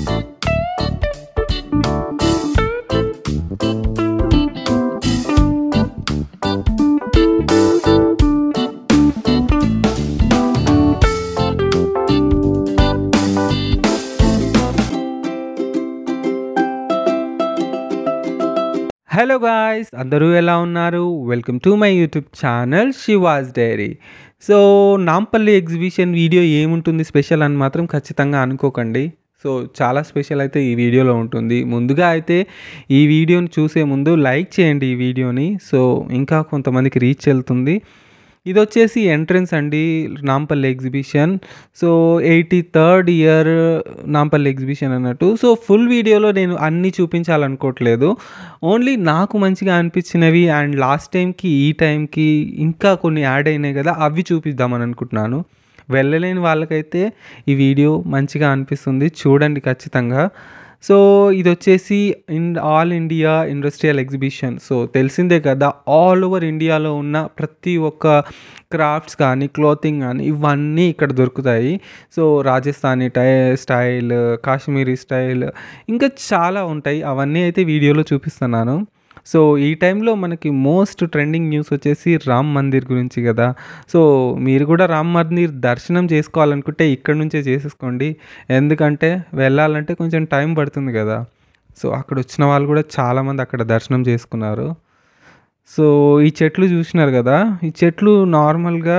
hello guys అందరూ ఎలా ఉన్నారు welcome to my YouTube channel Shiva's diary so Nampally exhibition video ఏముంటుంది స్పెషల్ అని మాత్రం ఖచ్చితంగా అనుకోకండి సో చాలా స్పెషల్ అయితే ఈ వీడియోలో ఉంటుంది ముందుగా అయితే ఈ వీడియోని చూసే ముందు లైక్ చేయండి ఈ వీడియోని సో ఇంకా కొంతమందికి రీచ్ వెళ్తుంది ఇది వచ్చేసి ఎంట్రన్స్ అండి Nampally exhibition so eighty third year Nampally exhibition అన్నట్టు సో ఫుల్ వీడియోలో నేను అన్నీ చూపించాలనుకోవట్లేదు ఓన్లీ నాకు మంచిగా అనిపించినవి అండ్ లాస్ట్ టైంకి ఈ టైంకి ఇంకా కొన్ని యాడ్ అయినాయి కదా అవి చూపిద్దామని అనుకుంటున్నాను వెళ్ళలేని వాళ్ళకైతే ఈ వీడియో మంచిగా అనిపిస్తుంది చూడండి ఖచ్చితంగా సో ఇది వచ్చేసి in all India industrial exhibition so తెలిసిందే కదా ఆల్ ఓవర్ ఇండియాలో ఉన్న ప్రతి ఒక్క క్రాఫ్ట్స్ కానీ క్లోతింగ్ కానీ ఇవన్నీ ఇక్కడ దొరుకుతాయి so Rajasthani tie style Kashmiri style ఇంకా చాలా ఉంటాయి అవన్నీ అయితే వీడియోలో చూపిస్తున్నాను సో ఈ టైంలో మనకి మోస్ట్ ట్రెండింగ్ న్యూస్ వచ్చేసి రామ్ మందిర్ గురించి కదా సో మీరు కూడా రామ్ మందిర్ దర్శనం చేసుకోవాలనుకుంటే ఇక్కడ నుంచే చేసేసుకోండి ఎందుకంటే వెళ్ళాలంటే కొంచెం టైం పడుతుంది కదా సో అక్కడ వచ్చిన వాళ్ళు కూడా చాలామంది అక్కడ దర్శనం చేసుకున్నారు సో ఈ చెట్లు చూసినారు కదా ఈ చెట్లు నార్మల్గా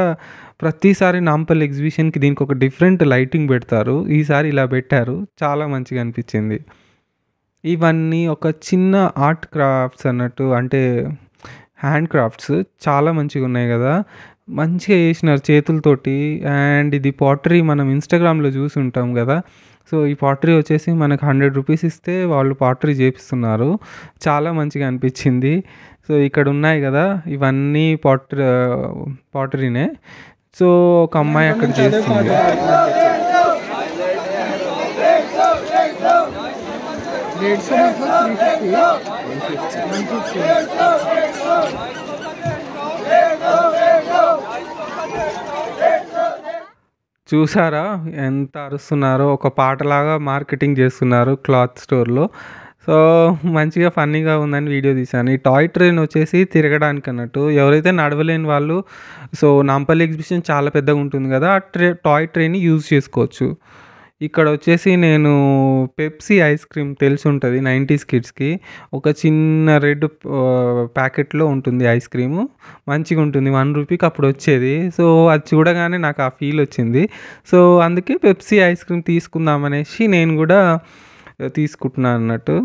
ప్రతిసారి నాంపల్ ఎగ్జిబిషన్కి దీనికి ఒక డిఫరెంట్ లైటింగ్ పెడతారు ఈసారి ఇలా పెట్టారు చాలా మంచిగా అనిపించింది ఇవన్నీ ఒక చిన్న ఆర్ట్ క్రాఫ్ట్స్ అన్నట్టు అంటే హ్యాండ్ క్రాఫ్ట్స్ చాలా మంచిగా ఉన్నాయి కదా మంచిగా చేసినారు చేతులతోటి అండ్ ఇది పాటరీ మనం ఇన్స్టాగ్రామ్లో చూసి ఉంటాం కదా సో ఈ పాటరీ వచ్చేసి మనకు హండ్రెడ్ రూపీస్ ఇస్తే వాళ్ళు పాటరీ చేపిస్తున్నారు చాలా మంచిగా అనిపించింది సో ఇక్కడ ఉన్నాయి కదా ఇవన్నీ పాటరీ పాటరీనే సో ఒక అమ్మాయి అక్కడ చేస్తుంది డేట్స్ मतलब చూసారా ఎంత అరుస్తున్నారో ఒక పాటలాగా మార్కెటింగ్ చేస్తున్నారు క్లాత్ స్టోర్లో సో మంచిగా ఫన్నీగా ఉందని వీడియో తీశాను ఈ టాయ్ ట్రైన్ వచ్చేసి తిరగడానికి అన్నట్టు ఎవరైతే నడవలేని వాళ్ళు సో నాంపల్లి ఎగ్జిబిషన్ చాలా పెద్దగా ఉంటుంది కదా ఆ ట్రే టాయ్ ట్రైన్ యూజ్ చేసుకోవచ్చు ఇక్కడ వచ్చేసి నేను పెప్సీ ఐస్ క్రీమ్ తెలిసి ఉంటుంది నైంటీస్ కిడ్స్కి ఒక చిన్న రెడ్ ప్యాకెట్లో ఉంటుంది ఐస్ క్రీము మంచిగా ఉంటుంది వన్ రూపీకి అప్పుడు వచ్చేది సో అది చూడగానే నాకు ఆ ఫీల్ వచ్చింది సో అందుకే పెప్సీ ఐస్ క్రీమ్ తీసుకుందాం అనేసి నేను కూడా తీసుకుంటున్నాను అన్నట్టు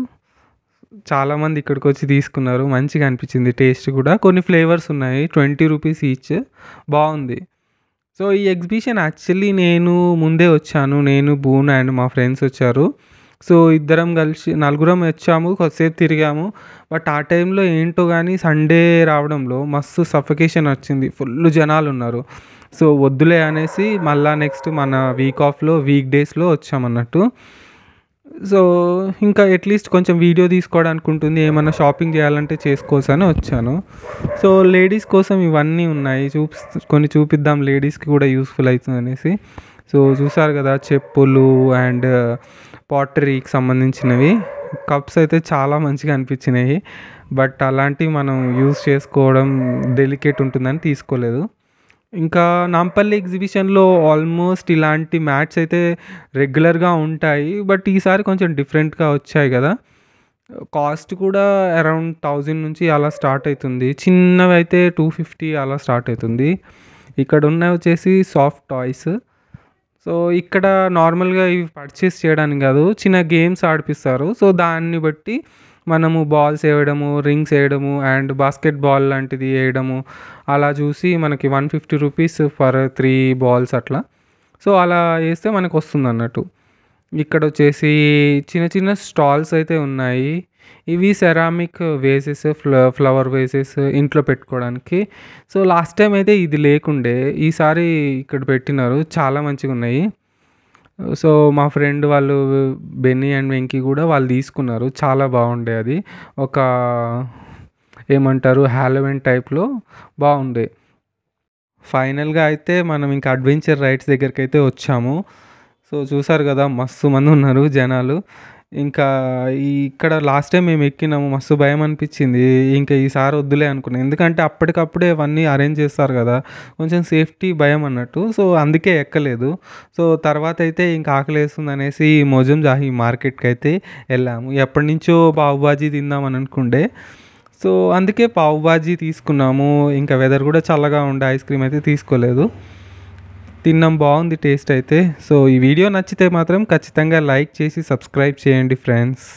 చాలామంది ఇక్కడికి వచ్చి తీసుకున్నారు మంచిగా అనిపించింది టేస్ట్ కూడా కొన్ని ఫ్లేవర్స్ ఉన్నాయి ట్వంటీ రూపీస్ ఈచ్ బాగుంది సో ఈ ఎగ్జిబిషన్ యాక్చువల్లీ నేను ముందే వచ్చాను నేను భూన్ అండ్ మా ఫ్రెండ్స్ వచ్చారు సో ఇద్దరం కలిసి నలుగురం వచ్చాము కొద్దిసేపు తిరిగాము బట్ ఆ టైంలో ఏంటో కానీ సండే రావడంలో మస్తు సఫకేషన్ వచ్చింది ఫుల్ జనాలు ఉన్నారు సో వద్దులే అనేసి మళ్ళీ నెక్స్ట్ మన వీక్ ఆఫ్లో వీక్ డేస్లో వచ్చామన్నట్టు సో ఇంకా అట్లీస్ట్ కొంచెం వీడియో తీసుకోవడానికి ఉంటుంది ఏమన్నా షాపింగ్ చేయాలంటే చేసుకోవచ్చు వచ్చాను సో లేడీస్ కోసం ఇవన్నీ ఉన్నాయి చూపి కొన్ని చూపిద్దాం లేడీస్కి కూడా యూస్ఫుల్ అవుతుంది అనేసి సో చూసారు కదా చెప్పులు అండ్ పాటరీకి uh, సంబంధించినవి కప్స్ అయితే చాలా మంచిగా అనిపించినాయి బట్ అలాంటివి మనం యూస్ చేసుకోవడం డెలికేట్ ఉంటుందని తీసుకోలేదు ఇంకా నాంపల్లి ఎగ్జిబిషన్లో ఆల్మోస్ట్ ఇలాంటి మ్యాట్స్ అయితే రెగ్యులర్గా ఉంటాయి బట్ ఈసారి కొంచెం డిఫరెంట్గా వచ్చాయి కదా కాస్ట్ కూడా అరౌండ్ థౌజండ్ నుంచి అలా స్టార్ట్ అవుతుంది చిన్నవి అయితే టూ ఫిఫ్టీ అలా స్టార్ట్ అవుతుంది ఇక్కడ ఉన్నవి వచ్చేసి సాఫ్ట్ టాయ్స్ సో ఇక్కడ నార్మల్గా ఇవి పర్చేస్ చేయడానికి కాదు చిన్న గేమ్స్ ఆడిపిస్తారు సో దాన్ని బట్టి మనము బాల్స్ వేయడము రింగ్స్ వేయడము అండ్ బాస్కెట్ బాల్ లాంటిది వేయడము అలా చూసి మనకి one fifty rupees for three balls అట్లా సో అలా వేస్తే మనకు వస్తుంది అన్నట్టు ఇక్కడ వచ్చేసి చిన్న చిన్న స్టాల్స్ అయితే ఉన్నాయి ఇవి సెరామిక్ వేసెస్ ఫ్లవర్ వేసెస్ ఇంట్లో పెట్టుకోవడానికి సో లాస్ట్ టైం అయితే ఇది లేకుండే ఈసారి ఇక్కడ పెట్టినారు చాలా మంచిగా ఉన్నాయి సో మా ఫ్రెండ్ వాళ్ళు బెన్నీ అండ్ వెంకీ కూడా వాళ్ళు తీసుకున్నారు చాలా బాగుండే అది ఒక ఏమంటారు హ్యాలోవెన్ టైప్లో బాగుండే ఫైనల్గా అయితే మనం ఇంకా అడ్వెంచర్ రైడ్స్ దగ్గరికి అయితే వచ్చాము సో చూసారు కదా మస్తు మంది ఉన్నారు జనాలు ఇంకా ఇక్కడ లాస్ట్ టైం మేము ఎక్కినాము మస్తు భయం అనిపించింది ఇంకా ఈసారి వద్దులే అనుకున్నాను ఎందుకంటే అప్పటికప్పుడే అవన్నీ అరేంజ్ చేస్తారు కదా కొంచెం సేఫ్టీ భయం అన్నట్టు సో అందుకే ఎక్కలేదు సో తర్వాత అయితే ఇంకా ఆకలి వేస్తుంది అనేసి మోజం జాహీ మార్కెట్కి అయితే వెళ్ళాము ఎప్పటి నుంచో బావుబాజీ తిందామని అనుకుండే సో అందుకే పావుబాజీ తీసుకున్నాము ఇంకా వెదర్ కూడా చల్లగా ఉండే ఐస్ క్రీమ్ అయితే తీసుకోలేదు తిన్నాం బాగుంది టేస్ట్ అయితే సో ఈ వీడియో నచ్చితే మాత్రం ఖచ్చితంగా లైక్ చేసి సబ్స్క్రైబ్ చేయండి ఫ్రెండ్స్